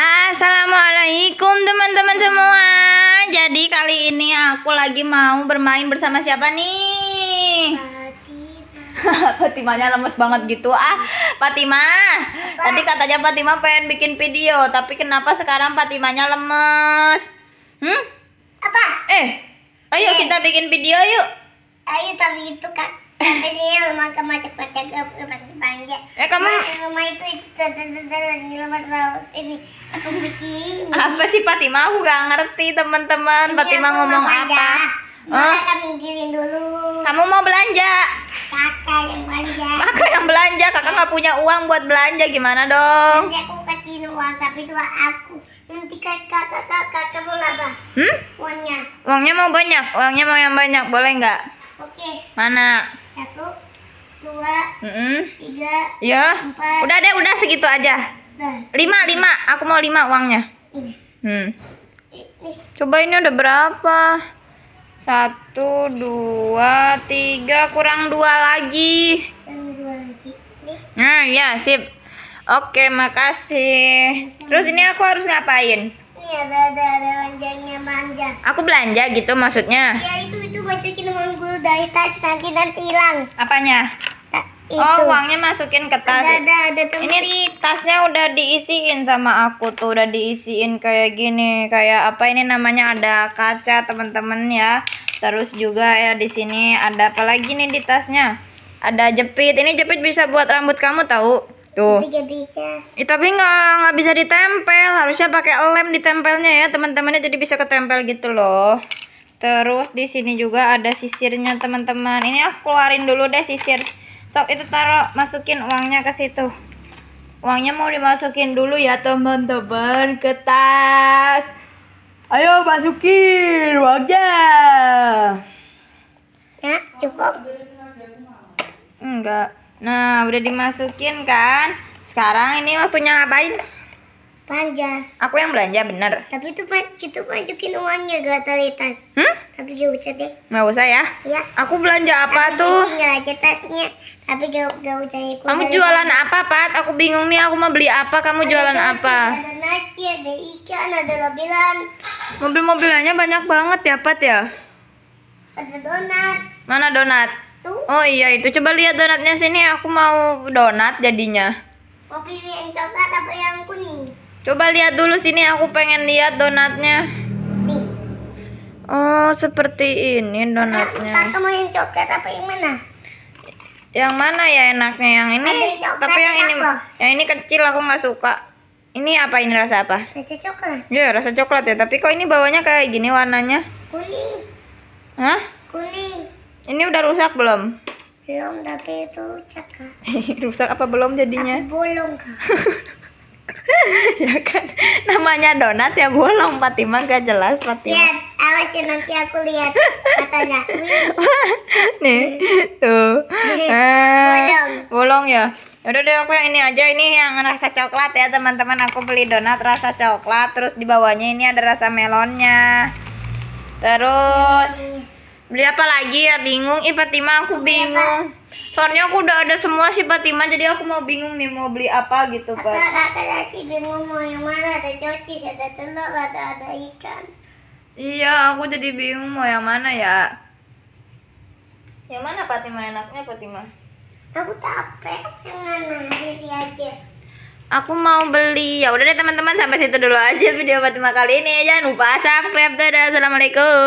Assalamualaikum teman-teman semua Jadi kali ini aku lagi mau bermain bersama siapa nih? Fatima Fatimanya lemes banget gitu ah Fatima Apa? Tadi katanya Fatima pengen bikin video Tapi kenapa sekarang Fatimanya lemes? Hmm? Apa? Eh, ayo eh. kita bikin video yuk Ayo tapi itu kak ini rumah kamu cepat jaga rumah panjang. Eh kamu nah, rumah itu itu di rumah ini aku bikin. Apa sih Fatima? Aku gak ngerti teman-teman. Fatima ngomong apa? Mama kami kirim dulu. Kamu mau belanja? Kakak yang belanja. Kakak yang belanja. Kakak nggak punya uang buat belanja gimana dong? Nanti aku kasihin uang tapi itu aku. Nanti kakak kakak kakak mau apa? Hmm? Uangnya. Uangnya mau banyak. Uangnya mau yang banyak boleh nggak? Oke. Mana? Satu, dua, mm -mm. tiga, ya. empat. Udah deh, udah segitu aja. Nah. Lima, lima. Aku mau lima uangnya. Ini. Hmm. Ini. Coba ini udah berapa? Satu, dua, tiga, kurang dua lagi. dua lagi. Nah, ya sip. Oke, makasih. Terus ini aku harus ngapain? Ini ada ada, ada belanjanya belanja. Aku belanja gitu maksudnya. Ya itu itu dari tas nanti nanti hilang. Apanya? Oh, itu. Oh, uangnya masukin ke tas. Ada, ada, ada Ini tasnya udah diisiin sama aku tuh, udah diisiin kayak gini, kayak apa ini namanya ada kaca teman-teman ya. Terus juga ya di sini ada apa lagi nih di tasnya? Ada jepit. Ini jepit bisa buat rambut kamu tahu? Tuh. Tapi gak bisa. Eh, tapi nggak nggak bisa ditempel, harusnya pakai lem ditempelnya ya teman-temannya jadi bisa ketempel gitu loh. Terus di sini juga ada sisirnya teman-teman. Ini aku keluarin dulu deh sisir. Sob itu taruh masukin uangnya ke situ. Uangnya mau dimasukin dulu ya teman-teman ke tas. Ayo masukin uangnya. Ya, cukup. Enggak. Nah, udah dimasukin kan? Sekarang ini waktunya ngapain? Belanja. Aku yang belanja bener. Tapi itu itu masukin uangnya gak dari tas. Hmm? Tapi gak usah deh. Gak usah ya? Iya. Aku belanja apa Tapi tuh? Tinggal aja tasnya. Tapi gak, gak usah ikut. Ya, kamu jualan tas. apa, Pat? Aku bingung nih. Aku mau beli apa? Kamu ada jualan nasi, apa? Ada nasi, ada ikan, ada mobilan. Mobil-mobilannya banyak banget ya, Pat ya? Ada donat. Mana donat? Tuh. Oh iya itu. Coba lihat donatnya sini. Aku mau donat jadinya. Mau pilih yang coklat apa yang kuning? Coba lihat dulu sini, aku pengen lihat donatnya. Oh, seperti ini donatnya. kita mau yang coklat apa yang mana? Yang mana ya enaknya? Yang ini. tapi yang ini, loh. yang ini kecil aku nggak suka. Ini apa ini rasa apa? Rasa coklat. Ya, rasa coklat ya. Tapi kok ini bawahnya kayak gini warnanya? Kuning. Hah? Kuning. Ini udah rusak belum? Belum, tapi itu rusak. rusak apa belum jadinya? Aku belum, Kak. ya kan namanya donat ya bolong timang gak jelas Fatima lihat awas ya nanti aku lihat matanya nih tuh eh, bolong bolong ya Udah deh aku yang ini aja ini yang rasa coklat ya teman-teman aku beli donat rasa coklat terus di bawahnya ini ada rasa melonnya terus beli apa lagi ya bingung ipatima aku bingung Soalnya aku udah ada semua sih Fatima, jadi aku mau bingung nih mau beli apa gitu, Pak. Kakak lagi bingung mau yang mana, ada coci ada telur, ada ada ikan. Iya, aku jadi bingung mau yang mana ya. Yang mana Fatima enaknya Fatima? Aku capek, yang mana aja. Aku mau beli. Ya udah deh teman-teman, sampai situ dulu aja video Fatima kali ini. Jangan lupa subscribe. Dadah. Assalamualaikum.